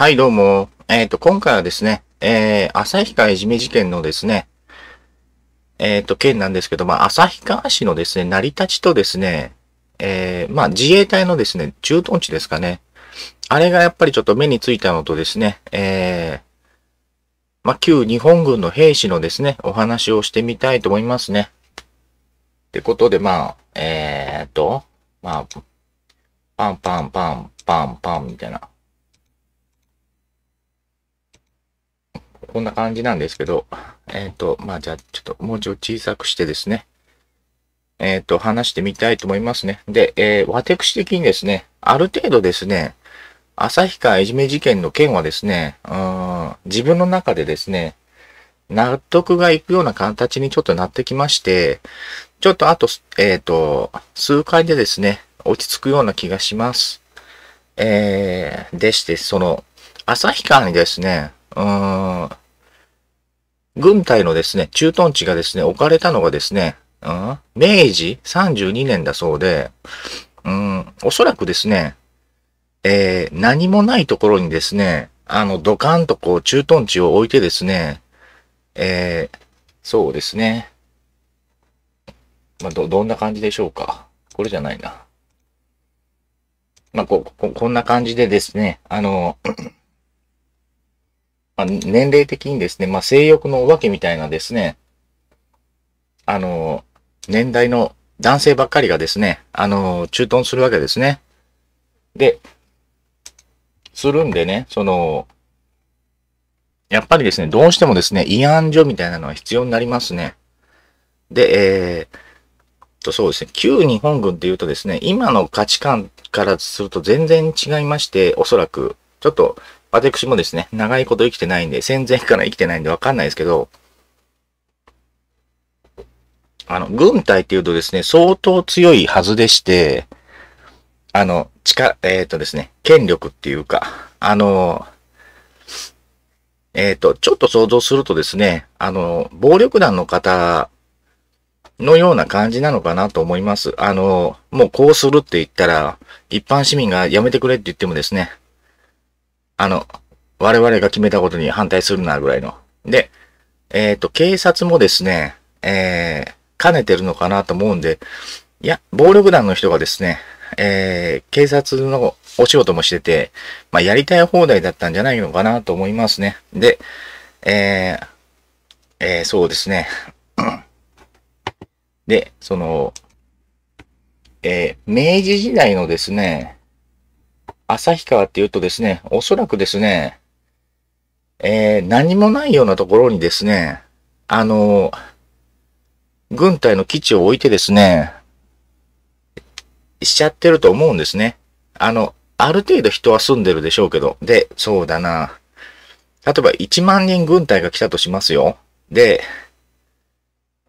はい、どうも。えっ、ー、と、今回はですね、えー、旭川いじめ事件のですね、えっ、ー、と、件なんですけど、まあ、旭川市のですね、成り立ちとですね、えー、まあ、自衛隊のですね、駐屯地ですかね。あれがやっぱりちょっと目についたのとですね、えー、まあ、旧日本軍の兵士のですね、お話をしてみたいと思いますね。ってことで、まあ、えー、っと、まあ、パンパンパンパンパンみたいな。こんな感じなんですけど、えっ、ー、と、まあ、じゃあ、ちょっと文字を小さくしてですね、えっ、ー、と、話してみたいと思いますね。で、えー、私的にですね、ある程度ですね、旭川いじめ事件の件はですね、うん、自分の中でですね、納得がいくような形にちょっとなってきまして、ちょっとあと、えっ、ー、と、数回でですね、落ち着くような気がします。えー、でして、その、旭川にですね、軍隊のですね、駐屯地がですね、置かれたのがですね、ん、明治32年だそうで、うん、おそらくですね、えー、何もないところにですね、あの、ドカンとこう、駐屯地を置いてですね、えー、そうですね。まあ、ど、どんな感じでしょうか。これじゃないな。まあ、こ、こ、こんな感じでですね、あの、まあ、年齢的にですね、まあ、性欲のお化けみたいなですね、あの、年代の男性ばっかりがですね、あの、駐屯するわけですね。で、するんでね、その、やっぱりですね、どうしてもですね、慰安所みたいなのは必要になりますね。で、えー、と、そうですね、旧日本軍っていうとですね、今の価値観からすると全然違いまして、おそらく、ちょっと私もですね、長いこと生きてないんで、戦前から生きてないんでわかんないですけど、あの、軍隊っていうとですね、相当強いはずでして、あの、力、えっ、ー、とですね、権力っていうか、あの、えっ、ー、と、ちょっと想像するとですね、あの、暴力団の方のような感じなのかなと思います。あの、もうこうするって言ったら、一般市民がやめてくれって言ってもですね、あの、我々が決めたことに反対するな、ぐらいの。で、えっ、ー、と、警察もですね、えー、兼ねてるのかなと思うんで、いや、暴力団の人がですね、えー、警察のお仕事もしてて、まあ、やりたい放題だったんじゃないのかなと思いますね。で、えー、えー、そうですね。で、その、えー、明治時代のですね、旭川っていうとですね、おそらくですね、えー、何もないようなところにですね、あの、軍隊の基地を置いてですね、しちゃってると思うんですね。あの、ある程度人は住んでるでしょうけど。で、そうだな。例えば1万人軍隊が来たとしますよ。で、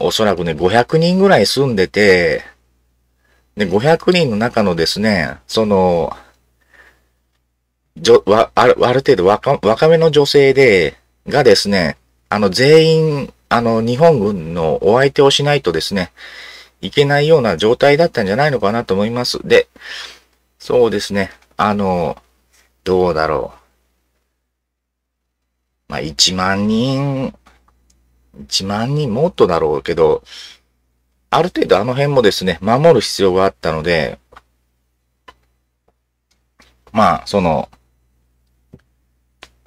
おそらくね、500人ぐらい住んでて、で、500人の中のですね、その、じょわあるある程度若若めの女性で、がですね、あの、全員、あの、日本軍のお相手をしないとですね、いけないような状態だったんじゃないのかなと思います。で、そうですね、あの、どうだろう。まあ、1万人、1万人もっとだろうけど、ある程度あの辺もですね、守る必要があったので、まあ、その、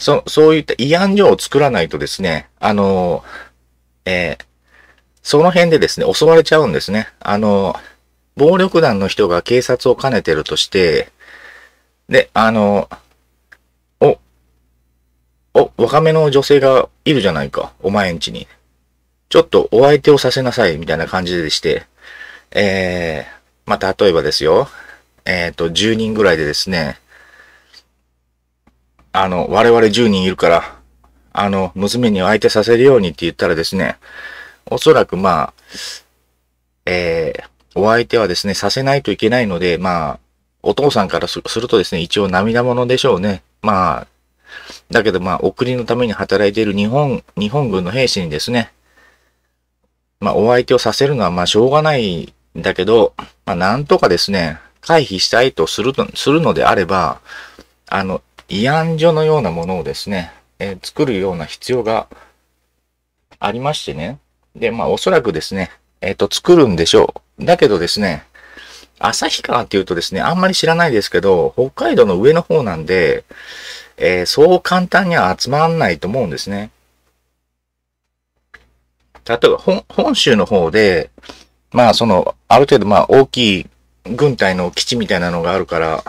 そ、そういった慰安所を作らないとですね、あの、えー、その辺でですね、襲われちゃうんですね。あの、暴力団の人が警察を兼ねてるとして、で、あの、お、お、若めの女性がいるじゃないか、お前んちに。ちょっとお相手をさせなさい、みたいな感じでして、えー、まあ、例えばですよ、えっ、ー、と、10人ぐらいでですね、あの、我々10人いるから、あの、娘に相手させるようにって言ったらですね、おそらくまあ、えー、お相手はですね、させないといけないので、まあ、お父さんからするとですね、一応涙ものでしょうね。まあ、だけどまあ、お国のために働いている日本、日本軍の兵士にですね、まあ、お相手をさせるのはまあ、しょうがないんだけど、まあ、なんとかですね、回避したいとすると、するのであれば、あの、慰安所のようなものをですね、えー、作るような必要がありましてね。で、まあおそらくですね、えっ、ー、と、作るんでしょう。だけどですね、旭川っていうとですね、あんまり知らないですけど、北海道の上の方なんで、えー、そう簡単には集まんないと思うんですね。例えば本、本州の方で、まあその、ある程度まあ大きい軍隊の基地みたいなのがあるから、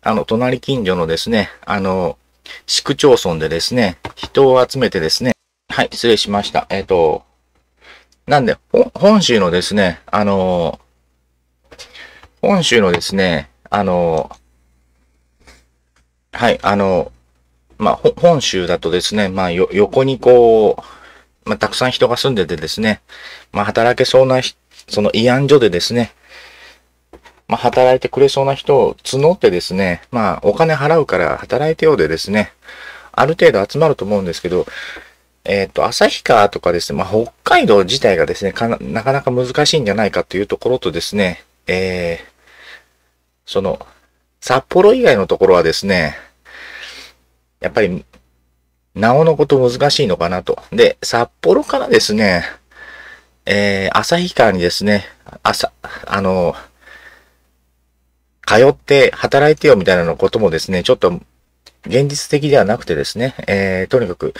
あの、隣近所のですね、あの、市区町村でですね、人を集めてですね、はい、失礼しました。えっ、ー、と、なんで、本州のですね、あの、本州のですね、あの、はい、あの、まあ、本州だとですね、まあ、横にこう、まあ、たくさん人が住んでてですね、まあ、働けそうな、その慰安所でですね、まあ、働いてくれそうな人を募ってですね、まあ、お金払うから働いてようでですね、ある程度集まると思うんですけど、えっ、ー、と、旭川とかですね、まあ、北海道自体がですねかな、なかなか難しいんじゃないかというところとですね、えー、その、札幌以外のところはですね、やっぱり、なおのこと難しいのかなと。で、札幌からですね、えー、旭川にですね、朝、あの通って働いてよみたいなのこともですね、ちょっと現実的ではなくてですね、えー、とにかく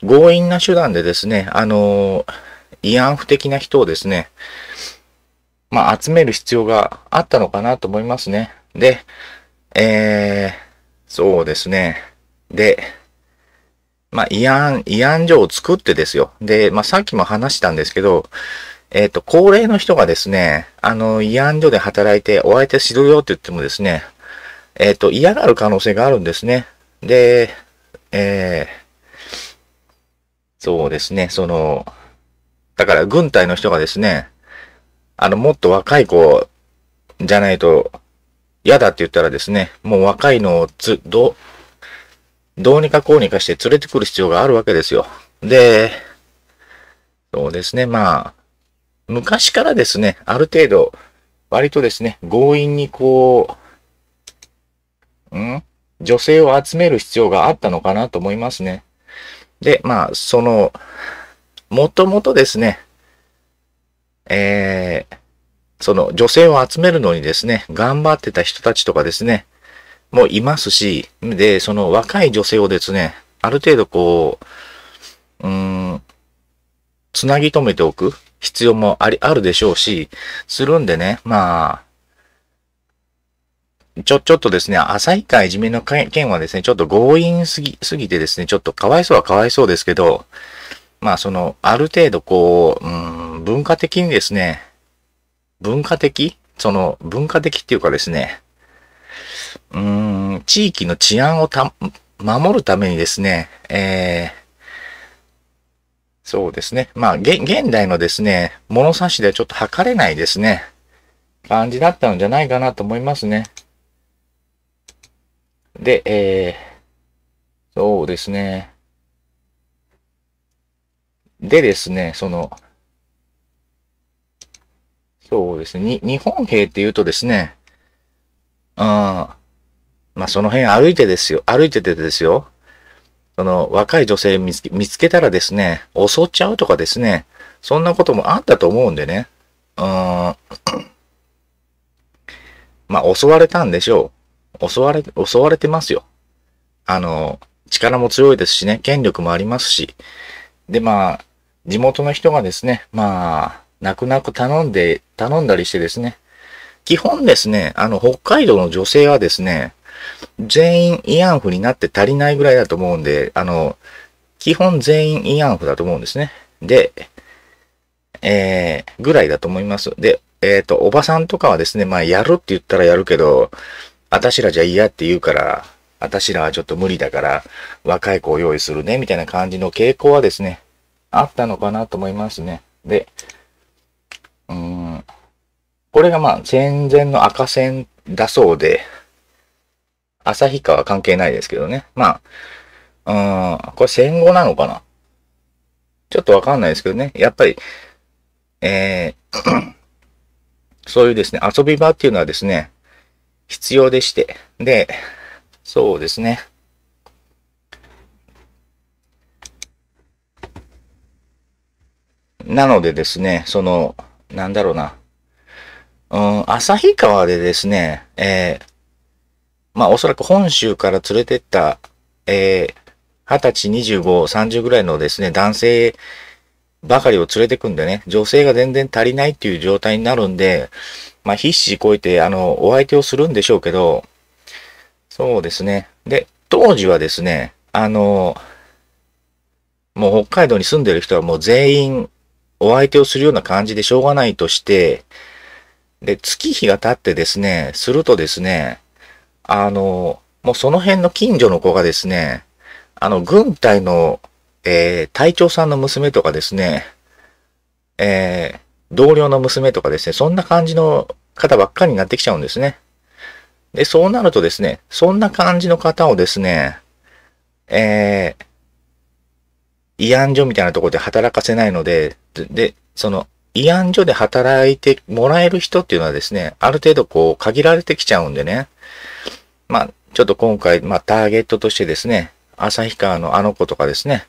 強引な手段でですね、あの慰安婦的な人をですね、まあ、集める必要があったのかなと思いますね。で、えー、そうですね。で、まあ、慰安、慰安所を作ってですよ。で、まあ、さっきも話したんですけど、えっ、ー、と、高齢の人がですね、あの、慰安所で働いて、お相手しろよって言ってもですね、えっ、ー、と、嫌がる可能性があるんですね。で、えー、そうですね、その、だから軍隊の人がですね、あの、もっと若い子じゃないと嫌だって言ったらですね、もう若いのをつ、ど、どうにかこうにかして連れてくる必要があるわけですよ。で、そうですね、まあ、昔からですね、ある程度、割とですね、強引にこう、ん女性を集める必要があったのかなと思いますね。で、まあ、その、もともとですね、えー、その女性を集めるのにですね、頑張ってた人たちとかですね、もいますし、で、その若い女性をですね、ある程度こう、うん、つなぎ止めておく。必要もあり、あるでしょうし、するんでね、まあ、ちょ、ちょっとですね、一回いじめの件はですね、ちょっと強引すぎ、すぎてですね、ちょっとかわいそうはかわいそうですけど、まあその、ある程度こう、うん、文化的にですね、文化的その、文化的っていうかですね、うん、地域の治安をた、守るためにですね、えー、そうですね。まあ、現代のですね、物差しではちょっと測れないですね、感じだったんじゃないかなと思いますね。で、えー、そうですね。でですね、その、そうですね、日本兵って言うとですね、うん、まあその辺歩いてですよ、歩いててですよ、その若い女性見つけ見つけたらですね、襲っちゃうとかですね、そんなこともあったと思うんでね。うーん。まあ、襲われたんでしょう。襲われ、襲われてますよ。あの、力も強いですしね、権力もありますし。で、まあ、地元の人がですね、まあ、泣く泣く頼んで、頼んだりしてですね。基本ですね、あの、北海道の女性はですね、全員慰安婦になって足りないぐらいだと思うんで、あの、基本全員慰安婦だと思うんですね。で、えー、ぐらいだと思います。で、えっ、ー、と、おばさんとかはですね、まあ、やるって言ったらやるけど、あたしらじゃ嫌って言うから、あたしらはちょっと無理だから、若い子を用意するね、みたいな感じの傾向はですね、あったのかなと思いますね。で、うん、これがまあ、戦前の赤線だそうで、旭川関係ないですけどね。まあ、うん、これ戦後なのかなちょっとわかんないですけどね。やっぱり、えー そういうですね、遊び場っていうのはですね、必要でして。で、そうですね。なのでですね、その、なんだろうな。うん、旭川でですね、えー、まあおそらく本州から連れてった、えー、20歳、25、30ぐらいのですね、男性ばかりを連れてくんでね、女性が全然足りないっていう状態になるんで、まあ必死こいて、あの、お相手をするんでしょうけど、そうですね。で、当時はですね、あの、もう北海道に住んでる人はもう全員お相手をするような感じでしょうがないとして、で、月日が経ってですね、するとですね、あの、もうその辺の近所の子がですね、あの、軍隊の、えー、隊長さんの娘とかですね、えー、同僚の娘とかですね、そんな感じの方ばっかりになってきちゃうんですね。で、そうなるとですね、そんな感じの方をですね、えー、慰安所みたいなところで働かせないので、で、その、慰安所で働いてもらえる人っていうのはですね、ある程度こう限られてきちゃうんでね、まあ、ちょっと今回、まあ、ターゲットとしてですね、旭川のあの子とかですね、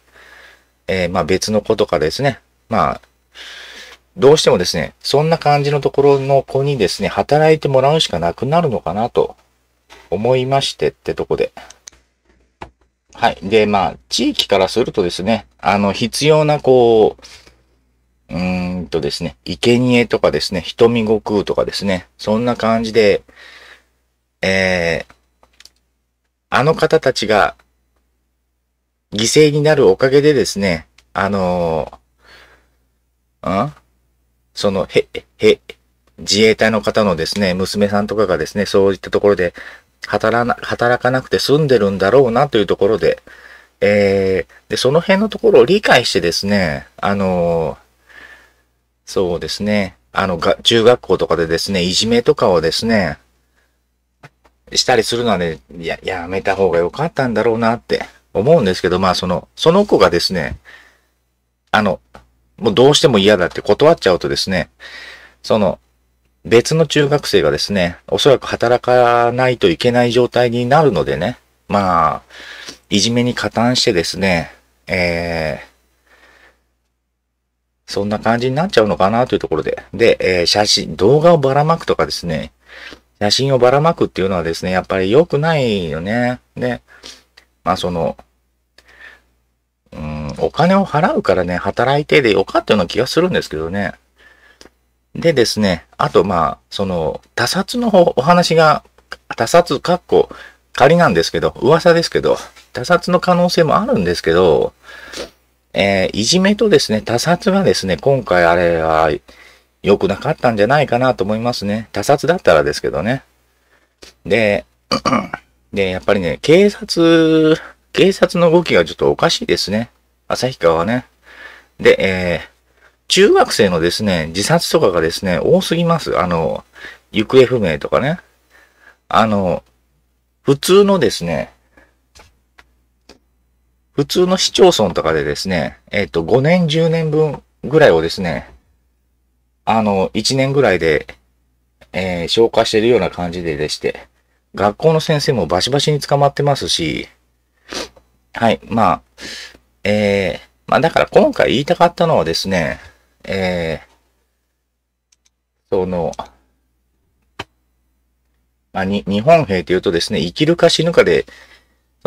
えー、まあ、別の子とかですね、まあ、どうしてもですね、そんな感じのところの子にですね、働いてもらうしかなくなるのかなと思いましてってとこで。はい。で、まあ、地域からするとですね、あの、必要な、こう、うーんとですね、生贄とかですね、瞳悟空とかですね、そんな感じで、えー、あの方たちが犠牲になるおかげでですね、あのー、んその、へ、へ、自衛隊の方のですね、娘さんとかがですね、そういったところで働な、働かなくて済んでるんだろうなというところで、えー、で、その辺のところを理解してですね、あのー、そうですね、あのが、中学校とかでですね、いじめとかをですね、したりするのはね、や、やめた方が良かったんだろうなって思うんですけど、まあその、その子がですね、あの、もうどうしても嫌だって断っちゃうとですね、その、別の中学生がですね、おそらく働かないといけない状態になるのでね、まあ、いじめに加担してですね、えー、そんな感じになっちゃうのかなというところで。で、えー、写真、動画をばらまくとかですね、写真をばらまくっていうのはですね、やっぱり良くないよね。で、まあその、うん、お金を払うからね、働いてでよかったような気がするんですけどね。でですね、あとまあ、その、他殺の方、お話が、他殺、かっこ、仮なんですけど、噂ですけど、他殺の可能性もあるんですけど、えー、いじめとですね、他殺がですね、今回あれは、良くなかったんじゃないかなと思いますね。他殺だったらですけどね。で、で、やっぱりね、警察、警察の動きがちょっとおかしいですね。旭川はね。で、えー、中学生のですね、自殺とかがですね、多すぎます。あの、行方不明とかね。あの、普通のですね、普通の市町村とかでですね、えっ、ー、と、5年、10年分ぐらいをですね、あの、1年ぐらいで、えー、消化してるような感じででして、学校の先生もバシバシに捕まってますし、はい、まあ、えー、まあだから今回言いたかったのはですね、えー、その、まあ、に、日本兵というとですね、生きるか死ぬかで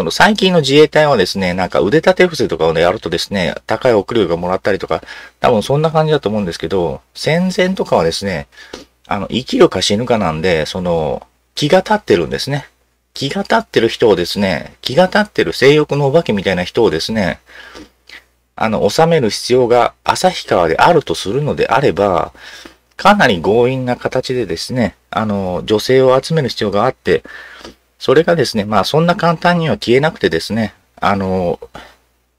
その最近の自衛隊はですね、なんか腕立て伏せとかをね、やるとですね、高い送料がもらったりとか、多分そんな感じだと思うんですけど、戦前とかはですね、あの、生きるか死ぬかなんで、その、気が立ってるんですね。気が立ってる人をですね、気が立ってる性欲のお化けみたいな人をですね、あの、収める必要が旭川であるとするのであれば、かなり強引な形でですね、あの、女性を集める必要があって、それがですね、まあそんな簡単には消えなくてですね、あの、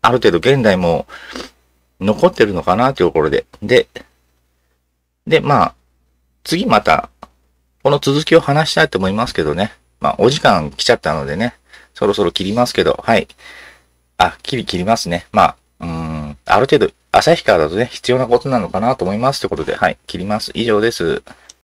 ある程度現代も残ってるのかなというところで。で、で、まあ、次また、この続きを話したいと思いますけどね。まあ、お時間来ちゃったのでね、そろそろ切りますけど、はい。あ、切り切りますね。まあ、うん、ある程度、旭川だとね、必要なことなのかなと思いますということで、はい、切ります。以上です。